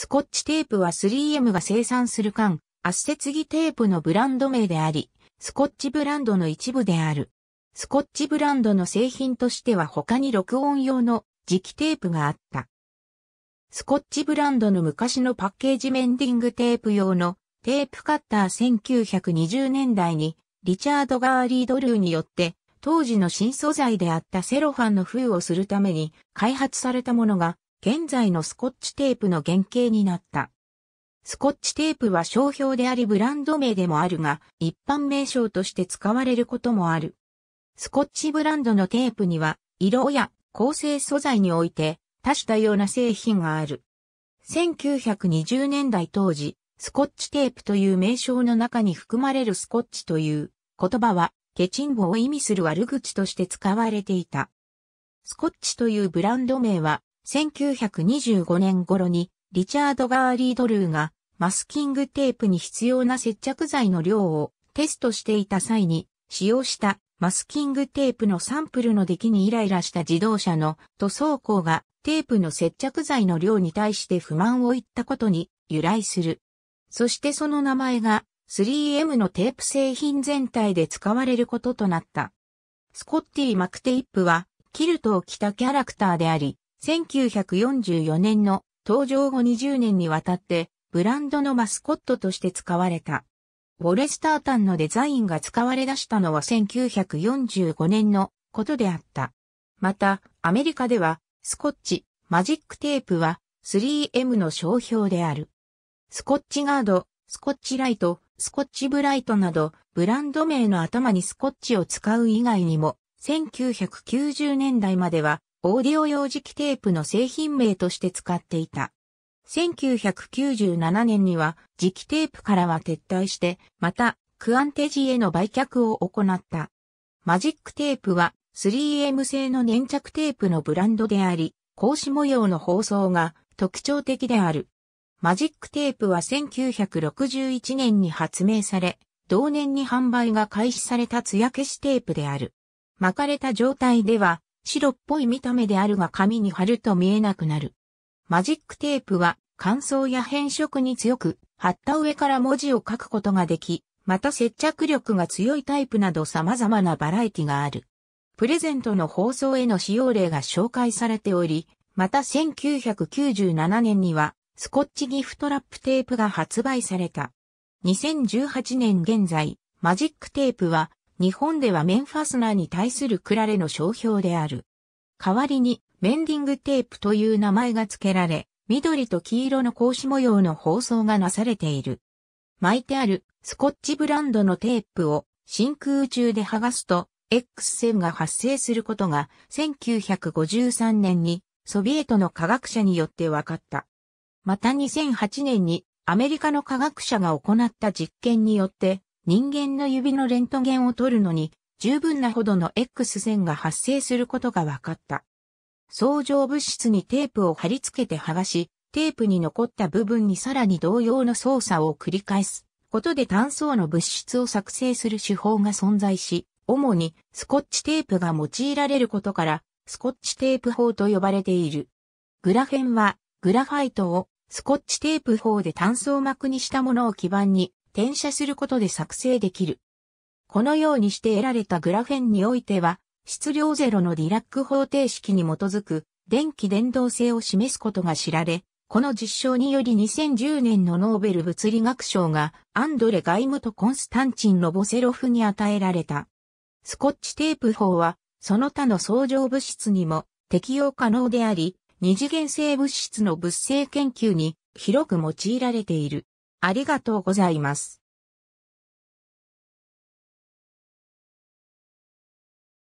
スコッチテープは 3M が生産する間、圧接着テープのブランド名であり、スコッチブランドの一部である。スコッチブランドの製品としては他に録音用の磁気テープがあった。スコッチブランドの昔のパッケージメンディングテープ用のテープカッター1920年代にリチャード・ガーリードルーによって当時の新素材であったセロファンの封をするために開発されたものが現在のスコッチテープの原型になった。スコッチテープは商標でありブランド名でもあるが、一般名称として使われることもある。スコッチブランドのテープには、色や構成素材において、多種多様な製品がある。1920年代当時、スコッチテープという名称の中に含まれるスコッチという言葉は、ケチンボを意味する悪口として使われていた。スコッチというブランド名は、1925年頃にリチャード・ガーリー・ドルーがマスキングテープに必要な接着剤の量をテストしていた際に使用したマスキングテープのサンプルの出来にイライラした自動車の塗装工がテープの接着剤の量に対して不満を言ったことに由来する。そしてその名前が 3M のテープ製品全体で使われることとなった。スコッティ・マクテイップはキルトを着たキャラクターであり、1944年の登場後20年にわたってブランドのマスコットとして使われた。ウォレスタータンのデザインが使われ出したのは1945年のことであった。また、アメリカでは、スコッチ、マジックテープは 3M の商標である。スコッチガード、スコッチライト、スコッチブライトなど、ブランド名の頭にスコッチを使う以外にも、1990年代までは、オーディオ用磁気テープの製品名として使っていた。1997年には磁気テープからは撤退して、またクアンテジへの売却を行った。マジックテープは 3M 製の粘着テープのブランドであり、格子模様の包装が特徴的である。マジックテープは1961年に発明され、同年に販売が開始された艶消しテープである。巻かれた状態では白っぽい見た目であるが紙に貼ると見えなくなる。マジックテープは乾燥や変色に強く、貼った上から文字を書くことができ、また接着力が強いタイプなど様々なバラエティがある。プレゼントの放送への使用例が紹介されており、また1997年にはスコッチギフトラップテープが発売された。2018年現在、マジックテープは日本では面ファスナーに対するクラレの商標である。代わりに、メンディングテープという名前が付けられ、緑と黄色の格子模様の包装がなされている。巻いてあるスコッチブランドのテープを真空中で剥がすと X 線が発生することが1953年にソビエトの科学者によって分かった。また2008年にアメリカの科学者が行った実験によって人間の指のレントゲンを取るのに十分なほどの X 線が発生することが分かった。相乗物質にテープを貼り付けて剥がし、テープに残った部分にさらに同様の操作を繰り返すことで単素の物質を作成する手法が存在し、主にスコッチテープが用いられることから、スコッチテープ法と呼ばれている。グラフェンは、グラファイトをスコッチテープ法で単素膜にしたものを基盤に、転写することで作成できる。このようにして得られたグラフェンにおいては、質量ゼロのディラック方程式に基づく電気伝導性を示すことが知られ、この実証により2010年のノーベル物理学賞がアンドレ・ガイムとコンスタンチン・ロボセロフに与えられた。スコッチテープ法は、その他の相乗物質にも適用可能であり、二次元性物質の物性研究に広く用いられている。ありがとうございます。